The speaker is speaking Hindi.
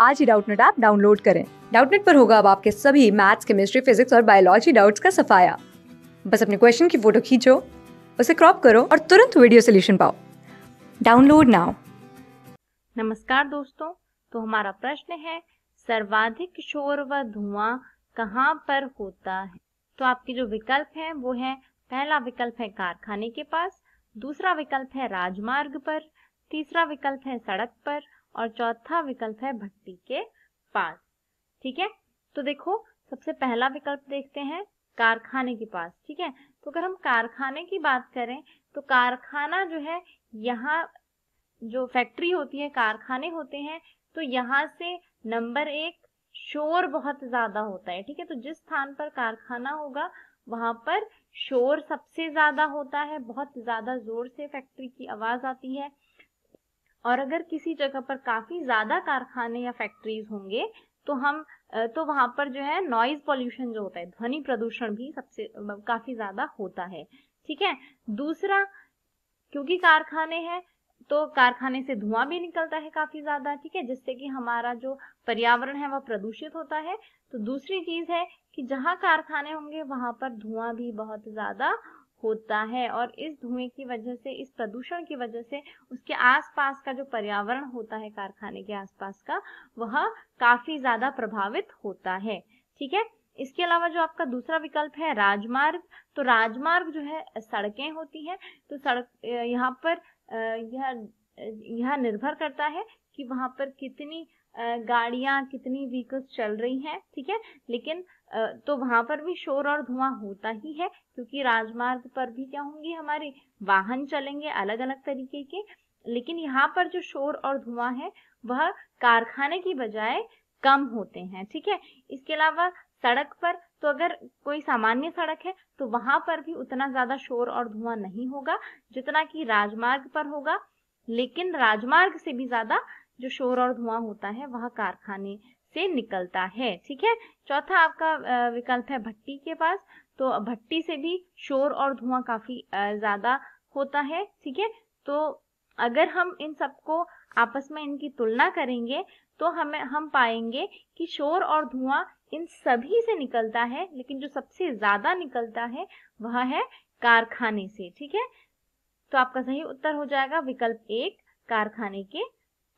आज ही डाउटनेट ऐप डाउनलोड करें डाउटनेट पर होगा अब आपके सभी मैथ्स केमिस्ट्री फिजिक्स और बायोलॉजी डाउट्स का सफाया बस अपने क्वेश्चन की फोटो खींचो उसे क्रॉप करो और तुरंत वीडियो सोल्यूशन पाओ डाउनलोड नाउ नमस्कार दोस्तों तो हमारा प्रश्न है सर्वाधिक शोर व धुआं कहाँ पर होता है तो आपके जो विकल्प हैं वो है पहला विकल्प है कारखाने के पास दूसरा विकल्प है राजमार्ग पर तीसरा विकल्प है सड़क पर और चौथा विकल्प है भट्टी के पास ठीक है तो देखो सबसे पहला विकल्प देखते हैं कारखाने के पास ठीक है तो अगर हम कारखाने की बात करें तो कारखाना जो है यहाँ जो फैक्ट्री होती है कारखाने होते हैं तो यहाँ से नंबर एक शोर बहुत ज्यादा होता है ठीक है तो जिस स्थान पर कारखाना होगा वहां पर शोर सबसे ज्यादा होता है बहुत ज्यादा जोर से फैक्ट्री की आवाज आती है और अगर किसी जगह पर काफ़ी ज़्यादा कारखाने या फैक्ट्रीज होंगे तो हम तो वहां पर जो है नॉइज पॉल्यूशन जो होता है ध्वनि प्रदूषण भी सबसे काफ़ी ज़्यादा होता है ठीक है दूसरा क्योंकि कारखाने हैं तो कारखाने से धुआं भी निकलता है काफी ज्यादा ठीक है जिससे कि हमारा जो पर्यावरण है वह प्रदूषित होता है तो दूसरी चीज है कि जहां कारखाने होंगे वहां पर धुआं भी बहुत ज्यादा होता है और इस धुएं की वजह से इस प्रदूषण की वजह से उसके आसपास का जो पर्यावरण होता है कारखाने के आसपास का वह काफी ज्यादा प्रभावित होता है ठीक है इसके अलावा जो आपका दूसरा विकल्प है राजमार्ग तो राजमार्ग जो है सड़कें होती हैं तो सड़क यहाँ पर यह यह निर्भर करता है कि वहां पर कितनी गाड़िया कितनी व्हीकल्स चल रही हैं ठीक है लेकिन तो वहां पर भी शोर और धुआं होता ही है क्योंकि राजमार्ग पर भी क्या होंगे हमारे वाहन चलेंगे अलग अलग तरीके के लेकिन यहाँ पर जो शोर और धुआं है वह कारखाने की बजाय कम होते हैं ठीक है इसके अलावा सड़क पर तो अगर कोई सामान्य सड़क है तो वहां पर भी उतना ज्यादा शोर और धुआं नहीं होगा जितना कि राजमार्ग पर होगा लेकिन राजमार्ग से भी ज्यादा जो शोर और धुआं होता है वह कारखाने से निकलता है ठीक है चौथा आपका विकल्प है भट्टी के पास तो भट्टी से भी शोर और धुआं काफी ज्यादा होता है ठीक है तो अगर हम इन सबको आपस में इनकी तुलना करेंगे तो हमें हम पाएंगे कि शोर और धुआं इन सभी से निकलता है लेकिन जो सबसे ज्यादा निकलता है वह है कारखाने से ठीक है तो आपका सही उत्तर हो जाएगा विकल्प एक कारखाने के